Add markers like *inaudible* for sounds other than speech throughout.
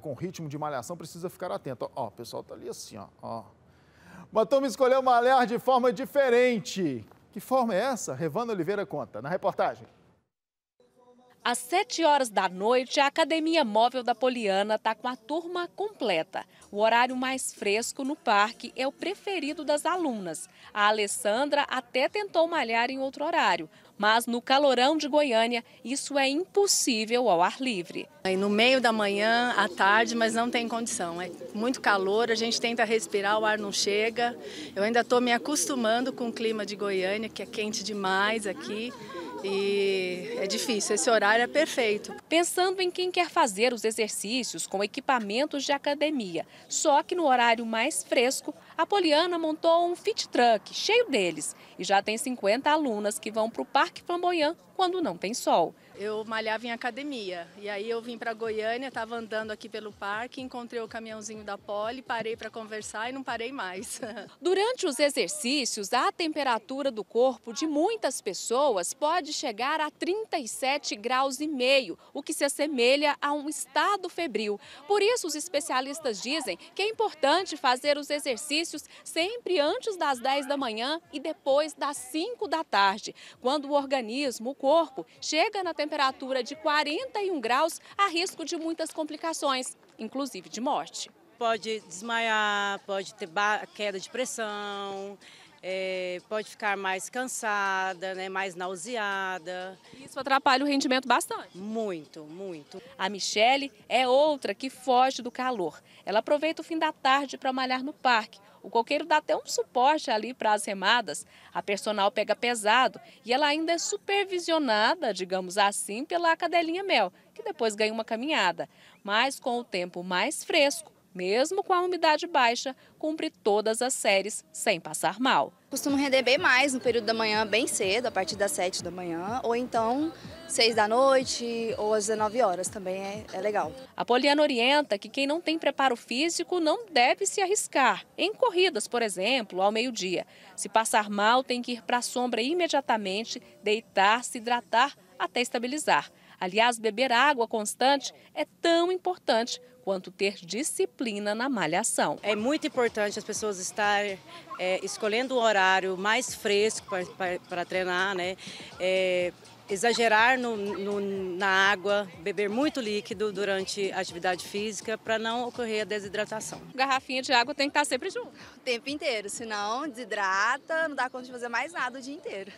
com ritmo de malhação precisa ficar atento. Ó, o pessoal tá ali assim, ó. ó. Matoma escolheu malhar de forma diferente. Que forma é essa? Revana Oliveira conta na reportagem. Às 7 horas da noite, a Academia Móvel da Poliana está com a turma completa. O horário mais fresco no parque é o preferido das alunas. A Alessandra até tentou malhar em outro horário, mas no calorão de Goiânia, isso é impossível ao ar livre. No meio da manhã, à tarde, mas não tem condição. É muito calor, a gente tenta respirar, o ar não chega. Eu ainda estou me acostumando com o clima de Goiânia, que é quente demais aqui. E é difícil, esse horário é perfeito. Pensando em quem quer fazer os exercícios com equipamentos de academia, só que no horário mais fresco, a Poliana montou um fit truck cheio deles e já tem 50 alunas que vão para o Parque Flamboyant quando não tem sol. Eu malhava em academia e aí eu vim para Goiânia, estava andando aqui pelo parque, encontrei o caminhãozinho da Poli, parei para conversar e não parei mais. *laughs* Durante os exercícios, a temperatura do corpo de muitas pessoas pode chegar a 37 graus e meio, o que se assemelha a um estado febril. Por isso, os especialistas dizem que é importante fazer os exercícios sempre antes das 10 da manhã e depois das 5 da tarde, quando o organismo, o corpo, chega na temperatura de 41 graus, há risco de muitas complicações, inclusive de morte. Pode desmaiar, pode ter queda de pressão, pode ficar mais cansada, né, mais nauseada. Isso atrapalha o rendimento bastante. Muito, muito. A Michele é outra que foge do calor. Ela aproveita o fim da tarde para malhar no parque. O coqueiro dá até um suporte ali para as remadas. A personal pega pesado e ela ainda é supervisionada, digamos assim, pela cadelinha Mel, que depois ganha uma caminhada. Mas com o tempo mais fresco, mesmo com a umidade baixa, cumpre todas as séries sem passar mal. Costumo render bem mais no período da manhã, bem cedo, a partir das 7 da manhã, ou então 6 da noite ou às 19 horas também é, é legal. A Poliana orienta que quem não tem preparo físico não deve se arriscar, em corridas, por exemplo, ao meio-dia. Se passar mal, tem que ir para a sombra imediatamente, deitar, se hidratar até estabilizar. Aliás, beber água constante é tão importante quanto ter disciplina na malhação. É muito importante as pessoas estarem é, escolhendo um horário mais fresco para treinar, né? É, exagerar no, no, na água, beber muito líquido durante a atividade física para não ocorrer a desidratação. Garrafinha de água tem que estar sempre junto. O tempo inteiro, senão desidrata, não dá conta de fazer mais nada o dia inteiro.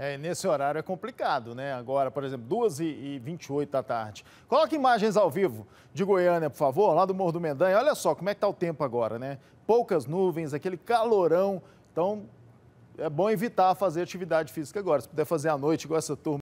É, nesse horário é complicado, né? Agora, por exemplo, 2h28 da tarde. Coloque imagens ao vivo de Goiânia, por favor, lá do Morro do Mendanha. Olha só como é que tá o tempo agora, né? Poucas nuvens, aquele calorão. Então, é bom evitar fazer atividade física agora. Se puder fazer à noite, igual essa turma.